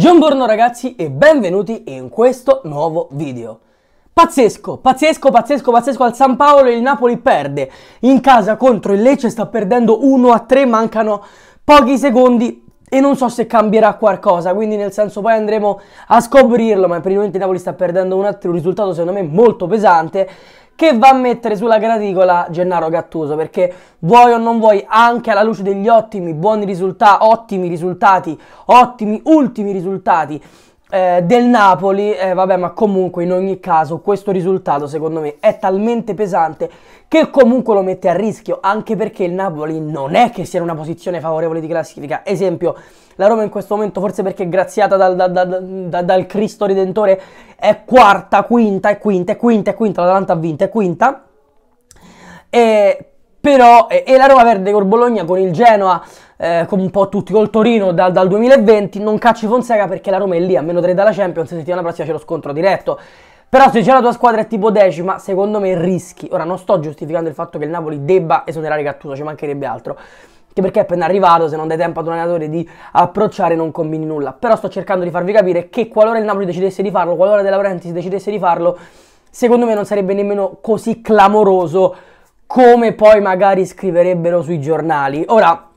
Buongiorno ragazzi e benvenuti in questo nuovo video. Pazzesco, pazzesco, pazzesco, pazzesco al San Paolo il Napoli perde in casa contro il Lecce, sta perdendo 1 a 3, mancano pochi secondi e non so se cambierà qualcosa, quindi nel senso poi andremo a scoprirlo, ma per il momento il Napoli sta perdendo 1 a 3, un risultato secondo me molto pesante che va a mettere sulla graticola Gennaro Gattuso, perché vuoi o non vuoi, anche alla luce degli ottimi, buoni risultati, ottimi risultati, ottimi ultimi risultati eh, del Napoli, eh, vabbè, ma comunque in ogni caso questo risultato secondo me è talmente pesante che comunque lo mette a rischio, anche perché il Napoli non è che sia in una posizione favorevole di classifica. Esempio, la Roma in questo momento, forse perché è graziata dal, da, da, dal Cristo Redentore, è quarta, quinta, è quinta, è quinta, è quinta, l'Atalanta ha vinto, è quinta. E, però, e, e la Roma perde col Bologna, con il Genoa, eh, come un po' tutti, col Torino dal, dal 2020, non cacci Fonseca perché la Roma è lì, a meno 3 dalla Champions, settimana prossima c'è lo scontro diretto. Però se c'è la tua squadra è tipo decima, secondo me rischi. Ora non sto giustificando il fatto che il Napoli debba esonerare Gattuso, ci mancherebbe altro. Che perché è appena arrivato, se non dai tempo ad un allenatore di approcciare, non combini nulla. Però sto cercando di farvi capire che qualora il Napoli decidesse di farlo, qualora De Laurentiis decidesse di farlo, secondo me non sarebbe nemmeno così clamoroso come poi magari scriverebbero sui giornali. Ora,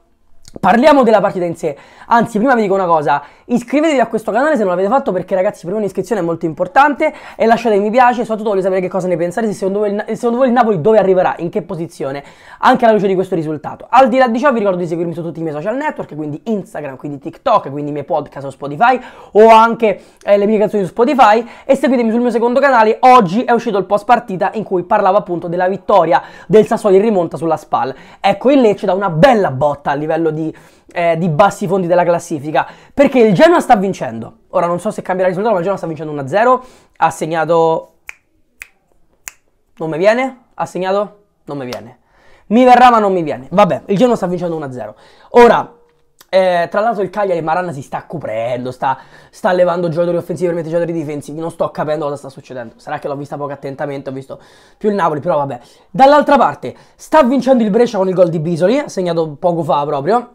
Parliamo della partita in sé, anzi prima vi dico una cosa, iscrivetevi a questo canale se non l'avete fatto perché ragazzi per me un'iscrizione è molto importante e lasciate mi piace, soprattutto voglio sapere che cosa ne pensate, se secondo, voi il, secondo voi il Napoli dove arriverà, in che posizione, anche alla luce di questo risultato. Al di là di ciò vi ricordo di seguirmi su tutti i miei social network, quindi Instagram, quindi TikTok, quindi i miei podcast su Spotify o anche eh, le mie canzoni su Spotify e seguitemi sul mio secondo canale, oggi è uscito il post partita in cui parlavo appunto della vittoria del Sassuolo in rimonta sulla SPAL. Ecco il Lecce dà una bella botta a livello di di, eh, di, bassi fondi della classifica, perché il Genoa sta vincendo. Ora non so se cambierà il risultato, ma il Genoa sta vincendo 1-0, ha segnato... Non mi viene? Ha segnato? Non mi viene. Mi verrà ma non mi viene. Vabbè, il Genoa sta vincendo 1-0. Ora, eh, tra l'altro il Cagliari Marana si sta coprendo, sta, sta levando giocatori offensivi per mettere giocatori difensivi, non sto capendo cosa sta succedendo, sarà che l'ho vista poco attentamente, ho visto più il Napoli, però vabbè. Dall'altra parte sta vincendo il Brescia con il gol di Bisoli, segnato poco fa proprio,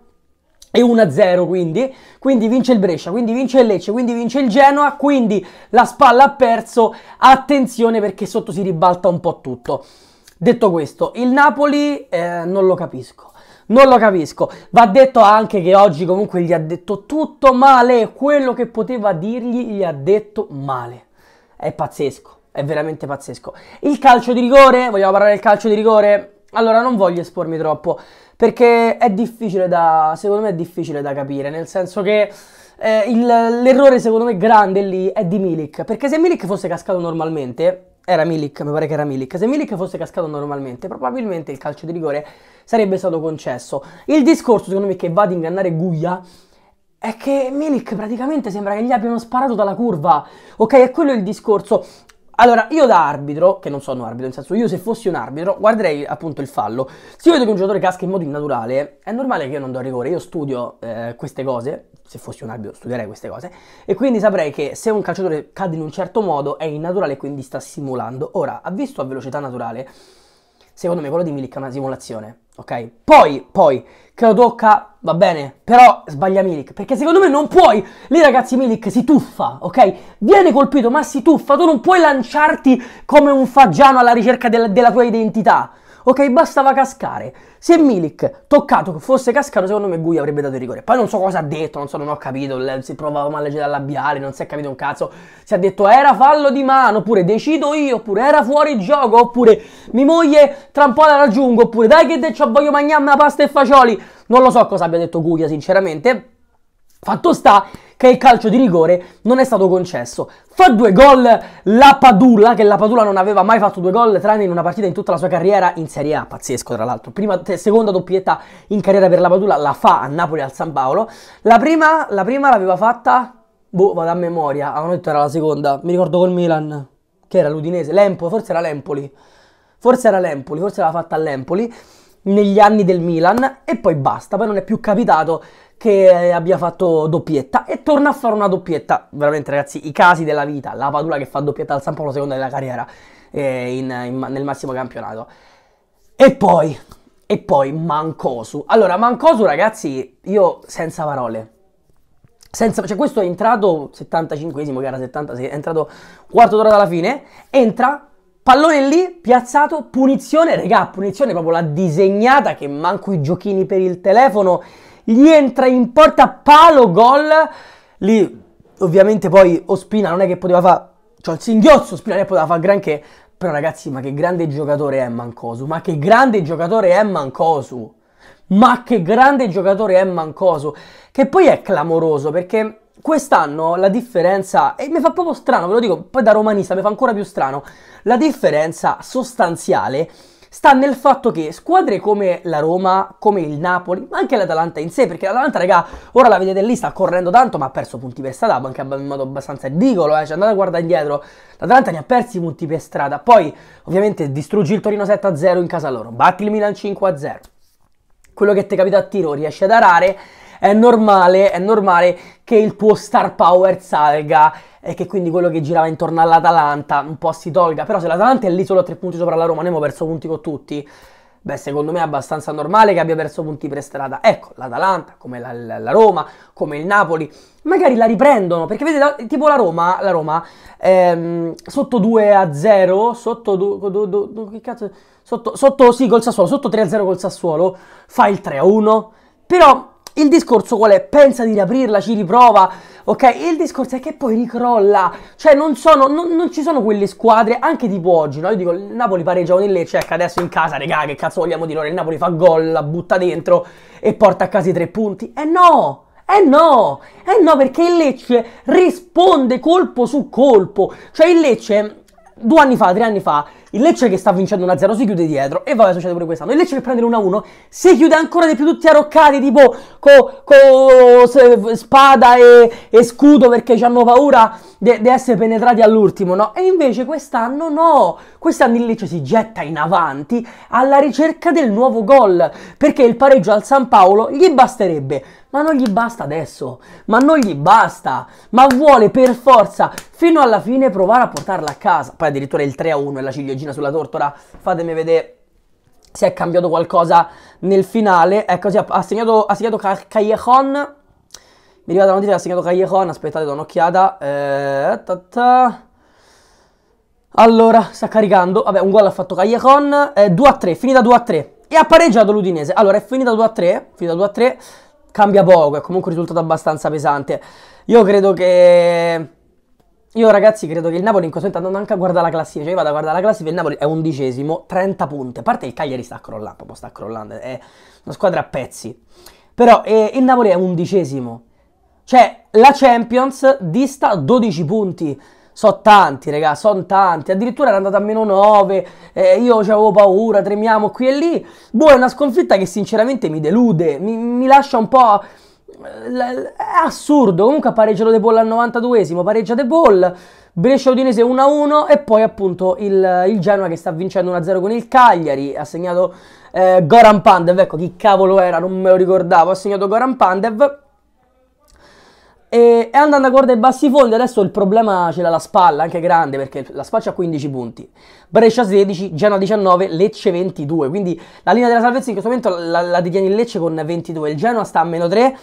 e 1-0 quindi, quindi vince il Brescia, quindi vince il Lecce, quindi vince il Genoa, quindi la spalla ha perso, attenzione perché sotto si ribalta un po' tutto. Detto questo, il Napoli eh, non lo capisco. Non lo capisco. Va detto anche che oggi comunque gli ha detto tutto male. Quello che poteva dirgli gli ha detto male. È pazzesco. È veramente pazzesco. Il calcio di rigore, vogliamo parlare del calcio di rigore? Allora, non voglio espormi troppo, perché è difficile da, secondo me è difficile da capire, nel senso che eh, il, l'errore secondo me grande lì è di Milik, perché se Milik fosse cascato normalmente, era Milik, mi pare che era Milik, se Milik fosse cascato normalmente, probabilmente il calcio di rigore sarebbe stato concesso. Il discorso secondo me che va ad ingannare Guglia è che Milik praticamente sembra che gli abbiano sparato dalla curva. Ok, è quello il discorso. Allora, io da arbitro, che non sono arbitro, nel senso io se fossi un arbitro, guarderei appunto il fallo. Se io vedo che un giocatore casca in modo innaturale, è normale che io non do rigore, io studio eh, queste cose, se fossi un arbitro studierei queste cose, e quindi saprei che se un calciatore cade in un certo modo è innaturale e quindi sta simulando. Ora, ha visto a velocità naturale, secondo me quello di Milik è una simulazione, ok? Poi, poi, che lo tocca, va bene, però sbaglia Milik, perché secondo me non puoi, lì ragazzi Milik si tuffa, ok? Viene colpito ma si tuffa, tu non puoi lanciarti come un fagiano alla ricerca del, della tua identità, ok? Bastava cascare. Se Milik, toccato, fosse cascato, secondo me Guglia avrebbe dato il rigore. Poi non so cosa ha detto, non so, non ho capito, si provava male dal labiale, non si è capito un cazzo. Si è detto era fallo di mano, oppure decido io, oppure era fuori gioco, oppure mi moglie tra un po' la raggiungo, oppure dai che te ci voglio mangiarmi la pasta e fagioli. Non lo so cosa abbia detto Guglia, sinceramente. Fatto sta che il calcio di rigore non è stato concesso. Fa due gol la Padula, che la Padula non aveva mai fatto due gol tranne in una partita in tutta la sua carriera in Serie A, pazzesco tra l'altro. Prima, seconda doppietta in carriera per la Padula, la fa a Napoli al San Paolo. La prima, la prima l'aveva fatta, boh, vado a memoria, avevano ah, detto era la seconda, mi ricordo col Milan, che era l'Udinese, l'Empoli, forse era l'Empoli. Forse era l'Empoli, forse l'aveva fatta all'Empoli negli anni del Milan e poi basta, poi non è più capitato che abbia fatto doppietta e torna a fare una doppietta, veramente ragazzi, i casi della vita, la Padula che fa doppietta al San Paolo seconda della carriera eh, in, in, nel massimo campionato. E poi, e poi Mancosu. Allora, Mancosu ragazzi, io senza parole, senza, cioè questo è entrato 75esimo, che era 76, è entrato quarto d'ora dalla fine, entra Pallone lì, piazzato, punizione, regà, punizione proprio la disegnata che manco i giochini per il telefono, gli entra in porta, palo, gol, lì ovviamente poi Ospina non è che poteva fare, cioè il singhiozzo Ospina non è che poteva fare granché, però ragazzi ma che grande giocatore è Mancosu, ma che grande giocatore è Mancosu, ma che grande giocatore è Mancosu, che poi è clamoroso perché quest'anno la differenza, e mi fa proprio strano, ve lo dico, poi da romanista mi fa ancora più strano, la differenza sostanziale sta nel fatto che squadre come la Roma, come il Napoli, ma anche l'Atalanta in sé, perché l'Atalanta, raga, ora la vedete lì, sta correndo tanto, ma ha perso punti per strada, anche in modo abbastanza ridicolo, eh, cioè andate a guardare indietro, l'Atalanta ne ha persi punti per strada, poi ovviamente distruggi il Torino 7-0 in casa loro, batti il Milan 5-0, quello che ti capita a tiro riesci ad arare, è normale, è normale che il tuo star power salga e che quindi quello che girava intorno all'Atalanta un po' si tolga. Però se l'Atalanta è lì solo a tre punti sopra la Roma, abbiamo perso punti con tutti. Beh, secondo me è abbastanza normale che abbia perso punti per strada. Ecco, l'Atalanta, come la, la, la Roma, come il Napoli, magari la riprendono. Perché vedete, la, tipo la Roma, la Roma ehm, sotto 2 a 0, sotto, du, du, du, che cazzo, sotto, sotto, sì, col Sassuolo, sotto 3 a 0 col Sassuolo, fa il 3 a 1. Però il discorso qual è? Pensa di riaprirla, ci riprova, ok? Il discorso è che poi ricrolla, cioè non, sono, non, non ci sono quelle squadre, anche tipo oggi, no? Io dico, il Napoli pareggia con il Lecce, ecco adesso in casa, regà, che cazzo vogliamo dire? Ora il Napoli fa gol, la butta dentro e porta a casa i tre punti. Eh no! Eh no, eh no, perché il Lecce risponde colpo su colpo. Cioè il Lecce, due anni fa, tre anni fa, il Lecce che sta vincendo 1-0 si chiude dietro e vabbè succede pure quest'anno. Il Lecce che prende l'1-1 si chiude ancora di più tutti arroccati tipo con co, spada e, e, scudo perché hanno paura di essere penetrati all'ultimo, no? E invece quest'anno no, quest'anno il Lecce si getta in avanti alla ricerca del nuovo gol perché il pareggio al San Paolo gli basterebbe ma non gli basta adesso, ma non gli basta, ma vuole per forza fino alla fine provare a portarla a casa. Poi addirittura il 3 a 1 e la ciliegina sulla tortora, fatemi vedere se è cambiato qualcosa nel finale. Ecco, sì, ha segnato, ha segnato Callejon. Mi arriva arrivata notizia che ha segnato Callejon, aspettate, do un'occhiata. Eh, Allora, sta caricando. Vabbè, un gol ha fatto Callejon. Eh, 2 a 3, finita 2 a 3. E ha pareggiato l'Udinese. Allora, è finita 2 a 3. Finita 2 a 3 cambia poco, è comunque un risultato abbastanza pesante. Io credo che... Io ragazzi credo che il Napoli in questo momento andando anche a guardare la classifica, cioè io vado a guardare la classifica, il Napoli è undicesimo, 30 punti, a parte il Cagliari sta crollando, proprio sta crollando, è una squadra a pezzi, però eh, il Napoli è undicesimo, cioè la Champions dista 12 punti, So tanti, raga, sono tanti. Addirittura era andata a meno 9. Eh, io avevo paura, tremiamo qui e lì. Boh, è una sconfitta che sinceramente mi delude. Mi, mi lascia un po'. Eh, è assurdo. Comunque pareggia lo De Boll al 92esimo, pareggia De Ball. Brescia Udinese 1-1 e poi appunto il, il Genoa che sta vincendo 1-0 con il Cagliari, ha segnato eh, Goran Pandev, ecco chi cavolo era, non me lo ricordavo, ha segnato Goran Pandev e, e andando a guardare i bassi fondi, adesso il problema ce l'ha la spalla, anche grande, perché la spalla ha 15 punti. Brescia 16, Genoa 19, Lecce 22. Quindi la linea della salvezza in questo momento la, la detiene il Lecce con 22. Il Genoa sta a meno 3,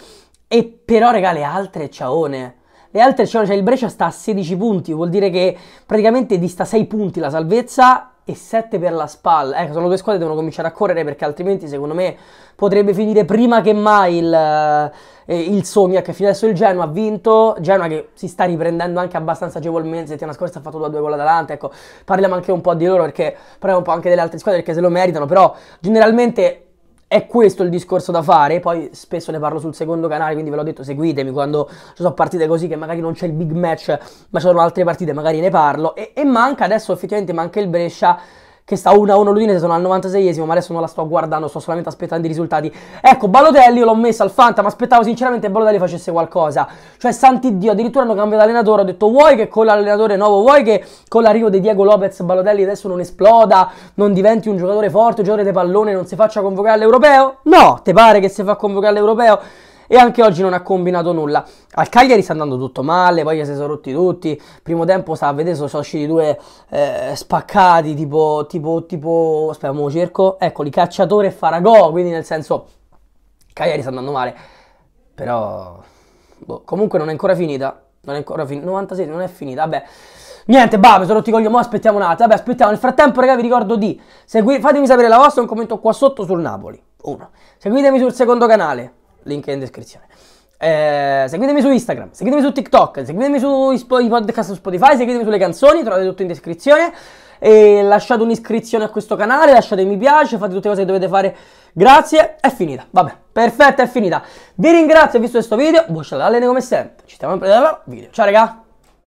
e però, regà, le altre, ciaone. Le altre, ciaone, cioè il Brescia sta a 16 punti, vuol dire che praticamente dista 6 punti la salvezza e 7 per la spalla. Ecco, sono due squadre che devono cominciare a correre perché altrimenti, secondo me, potrebbe finire prima che mai il, eh, il sogno. Ecco, fino adesso il Genoa ha vinto. Genoa che si sta riprendendo anche abbastanza agevolmente. Settimana scorsa ha fatto 2-2 con l'Atalanta. Ecco, parliamo anche un po' di loro perché parliamo un po' anche delle altre squadre perché se lo meritano. Però, generalmente, è questo il discorso da fare. Poi spesso ne parlo sul secondo canale, quindi ve l'ho detto, seguitemi quando ci sono partite così che magari non c'è il big match, ma ci sono altre partite, magari ne parlo. E, e manca adesso effettivamente manca il Brescia che sta 1-1 l'Udinese, sono al 96esimo, ma adesso non la sto guardando, sto solamente aspettando i risultati. Ecco, Balotelli io l'ho messo al Fanta, ma aspettavo sinceramente che Balotelli facesse qualcosa. Cioè, santi addirittura hanno cambiato allenatore, ho detto vuoi che con l'allenatore nuovo, vuoi che con l'arrivo di Diego Lopez Balotelli adesso non esploda, non diventi un giocatore forte, un giocatore di pallone, non si faccia convocare all'europeo? No, te pare che si fa convocare all'europeo? e anche oggi non ha combinato nulla. Al Cagliari sta andando tutto male, poi si sono rotti tutti, primo tempo sta a vedere sono usciti due eh, spaccati tipo, tipo, tipo, aspetta mo cerco, eccoli, Cacciatore e Faragò, quindi nel senso Cagliari sta andando male, però boh, comunque non è ancora finita, non è ancora finita, 96 non è finita, vabbè. Niente, bah, mi sono rotti i coglioni, aspettiamo un attimo. Vabbè, aspettiamo. Nel frattempo, ragazzi, vi ricordo di seguire, fatemi sapere la vostra, un commento qua sotto sul Napoli. Uno. Seguitemi sul secondo canale link in descrizione. Eh, seguitemi su Instagram, seguitemi su TikTok, seguitemi sui sp- podcast su Spotify, seguitemi sulle canzoni, trovate tutto in descrizione. E lasciate un'iscrizione a questo canale, lasciate un mi piace, fate tutte le cose che dovete fare. Grazie, è finita. Vabbè, perfetta, è finita. Vi ringrazio per visto questo video. Buon shallalene come sempre. Ci stiamo in video. Ciao, raga.